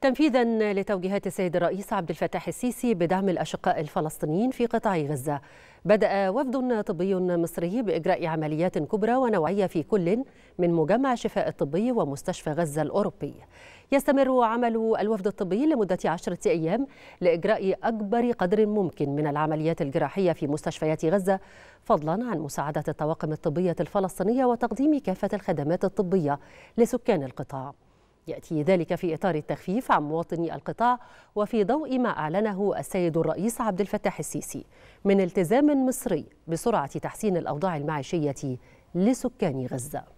تنفيذا لتوجيهات السيد الرئيس عبد الفتاح السيسي بدعم الأشقاء الفلسطينيين في قطاع غزة بدأ وفد طبي مصري بإجراء عمليات كبرى ونوعية في كل من مجمع شفاء الطبي ومستشفى غزة الأوروبي يستمر عمل الوفد الطبي لمدة عشرة أيام لإجراء أكبر قدر ممكن من العمليات الجراحية في مستشفيات غزة فضلا عن مساعدة الطواقم الطبية الفلسطينية وتقديم كافة الخدمات الطبية لسكان القطاع يأتي ذلك في إطار التخفيف عن مواطني القطاع وفي ضوء ما أعلنه السيد الرئيس عبد الفتاح السيسي من التزام مصري بسرعة تحسين الأوضاع المعيشية لسكان غزة